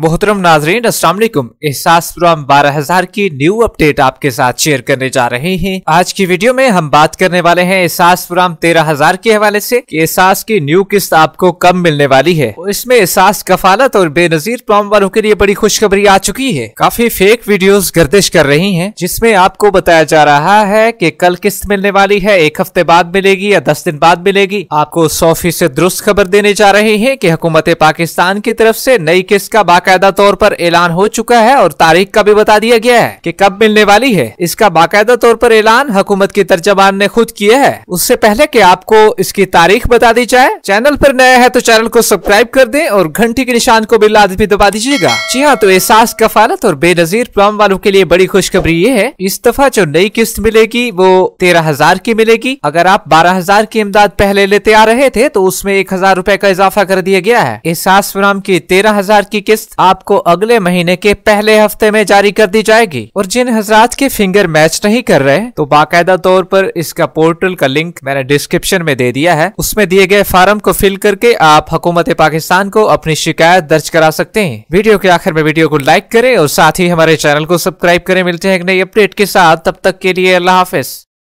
मोहतरम नाजरीन असलम एहसास बारह हजार की न्यू अपडेट आपके साथ शेयर करने जा रहे हैं आज की वीडियो में हम बात करने वाले हैं एहसास प्रोम तेरह हजार के हवाले से कि एहसास की न्यू किस्त आपको कम मिलने वाली है इसमें एहसास कफालत और बेनजीर प्रोम वालों के लिए बड़ी खुशखबरी आ चुकी है काफी फेक वीडियो गर्दिश कर रही है जिसमे आपको बताया जा रहा है की कल किस्त मिलने वाली है एक हफ्ते बाद मिलेगी या दस दिन बाद मिलेगी आपको सौ फीसद दुरुस्त खबर देने जा रहे हैं की हुकूमत पाकिस्तान की तरफ ऐसी नई किस्त का बाकायदा तौर पर ऐलान हो चुका है और तारीख का भी बता दिया गया है कि कब मिलने वाली है इसका बाकायदा तौर पर ऐलान हुकूमत के तर्जमान ने खुद किया है उससे पहले कि आपको इसकी तारीख बता दी जाए चैनल पर नया है तो चैनल को सब्सक्राइब कर दें और घंटी के निशान को भी लाजमी दबा दीजिएगा जी हाँ तो एहसास कफालत और बेनजीर प्लम वालों के लिए बड़ी खुशखबरी ये है इस दफा जो नई किस्त मिलेगी वो तेरह हजार की मिलेगी अगर आप बारह हजार की इमदाद पहले लेते आ रहे थे तो उसमें एक हजार रूपए का इजाफा कर दिया गया है एहसास फराम की तेरह हजार की किस्त लिस्ट आपको अगले महीने के पहले हफ्ते में जारी कर दी जाएगी और जिन हजरात के फिंगर मैच नहीं कर रहे तो बाकायदा तौर पर इसका पोर्टल का लिंक मैंने डिस्क्रिप्शन में दे दिया है उसमें दिए गए फार्म को फिल करके आप हुकूमत पाकिस्तान को अपनी शिकायत दर्ज करा सकते हैं वीडियो के आखिर में वीडियो को लाइक करें और साथ ही हमारे चैनल को सब्सक्राइब करें मिलते हैं एक नई अपडेट के साथ तब तक के लिए अल्लाह हाफिज